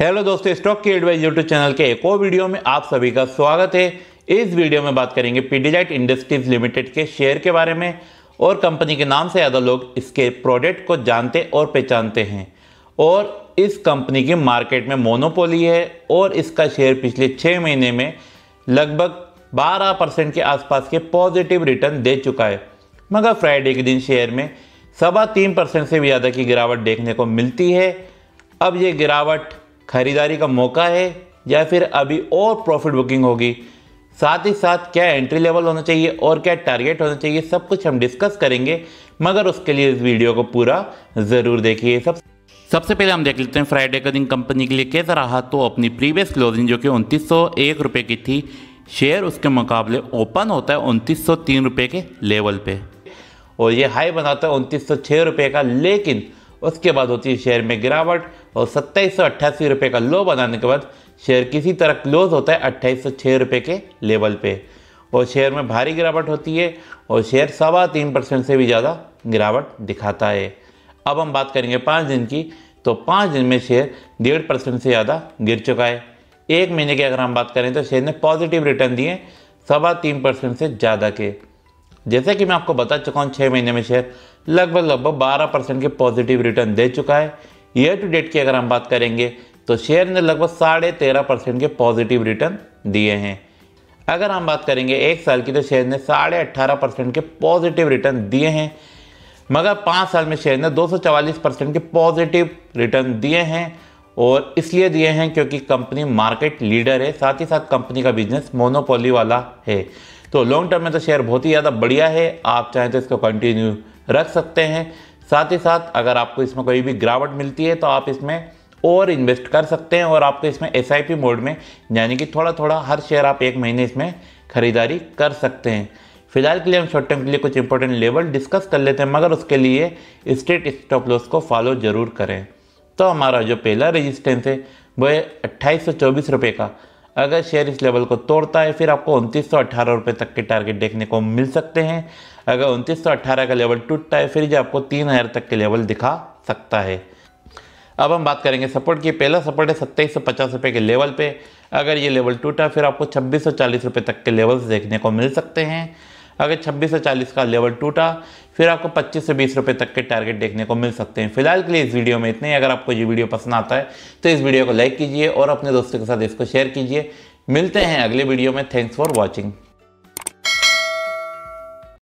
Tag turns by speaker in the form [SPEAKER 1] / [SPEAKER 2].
[SPEAKER 1] hello दोस्तों stock की advise YouTube channel के एक और वीडियो में आप सभी का स्वागत है इस वीडियो में बात करेंगे पीडीलाइट इंडस्ट्रीज लिमिटेड के शेयर के बारे में और कंपनी के नाम से ज़्यादा लोग इसके प्रोडक्ट को जानते और पहचानते हैं और इस कंपनी की मार्केट में मोनोपोली है और इसका शेयर पिछले छः महीने में लगभग बारह परसेंट के आसपास के पॉजिटिव रिटर्न दे चुका है मगर फ्राइडे के दिन शेयर में सवा तीन परसेंट से भी ज़्यादा की गिरावट देखने को मिलती है अब ये गिरावट खरीदारी का मौका है या फिर अभी और प्रॉफिट बुकिंग होगी साथ ही साथ क्या एंट्री लेवल होना चाहिए और क्या टारगेट होना चाहिए सब कुछ हम डिस्कस करेंगे मगर उसके लिए इस वीडियो को पूरा ज़रूर देखिए सब सबसे पहले हम देख लेते हैं फ्राइडे का दिन कंपनी के लिए कैसा रहा तो अपनी प्रीवियस क्लोजिंग जो कि उनतीस सौ एक रुपये की थी शेयर उसके मुकाबले ओपन होता है उनतीस सौ तीन रुपये के लेवल पे और ये हाई बनाता है उनतीस सौ छः रुपये का लेकिन उसके बाद होती है शेयर में गिरावट और सत्ताईस सौ अट्ठासी रुपये का लो बनाने के बाद शेयर किसी तरह क्लोज होता है अट्ठाईस सौ छः रुपये के लेवल पे और शेयर में भारी गिरावट होती है और शेयर सवा तीन परसेंट से भी ज़्यादा गिरावट दिखाता है अब हम बात करेंगे पाँच दिन की तो पाँच दिन में शेयर डेढ़ परसेंट से ज़्यादा गिर चुका है एक महीने की अगर हम बात करें तो शेयर ने पॉजिटिव रिटर्न दिए सवा तीन परसेंट से ज़्यादा के जैसे कि मैं आपको बता चुका हूँ छः महीने में शेयर लगभग लगभग बारह परसेंट के पॉजिटिव रिटर्न दे चुका है ईयर टू डेट की अगर हम बात करेंगे तो शेयर ने लगभग साढ़े तेरह परसेंट के पॉजिटिव रिटर्न दिए हैं अगर हम बात करेंगे एक साल की तो शेयर ने साढ़े अट्ठारह परसेंट के पॉजिटिव रिटर्न दिए हैं मगर पाँच साल में शेयर ने दो सौ चवालीस परसेंट के पॉजिटिव रिटर्न दिए हैं और इसलिए दिए हैं क्योंकि कंपनी मार्केट लीडर है साथ ही साथ कंपनी का बिजनेस मोनोपोली वाला है तो लॉन्ग टर्म में तो शेयर बहुत ही ज़्यादा बढ़िया है आप चाहें तो इसको कंटिन्यू रख सकते हैं साथ ही साथ अगर आपको इसमें कोई भी गिरावट मिलती है तो आप इसमें और इन्वेस्ट कर सकते हैं और आपको इसमें एस आई पी मोड में यानी कि थोड़ा थोड़ा हर शेयर आप एक महीने इसमें खरीदारी कर सकते हैं फिलहाल के लिए हम शॉर्ट टर्म के लिए कुछ इंपॉर्टेंट लेवल डिस्कस कर लेते हैं मगर उसके लिए स्टेट स्टॉप लॉस को फॉलो जरूर करें तो हमारा जो पहला रेजिस्टेंस है वो है अट्ठाईस सौ चौबीस रुपये का अगर शेयर इस लेवल को तोड़ता है फिर आपको उनतीस रुपये तक के टारगेट देखने को मिल सकते हैं अगर उनतीस का लेवल टूटता है फिर जो आपको तीन तक के लेवल दिखा सकता है अब हम बात करेंगे सपोर्ट की पहला सपोर्ट है सत्ताईस सौ पचास रुपये के लेवल पे अगर ये लेवल टूटा फिर आपको छब्बीस सौ चालीस रुपये तक के लेवल्स देखने को मिल सकते हैं अगर 26 से 40 का लेवल टूटा फिर आपको 25 से 20 रुपए तक के टारगेट देखने को मिल सकते हैं फिलहाल के लिए इस वीडियो में इतने ही अगर आपको ये वीडियो पसंद आता है तो इस वीडियो को लाइक कीजिए और अपने दोस्तों के साथ इसको शेयर कीजिए मिलते हैं अगले वीडियो में थैंक्स फॉर वॉचिंग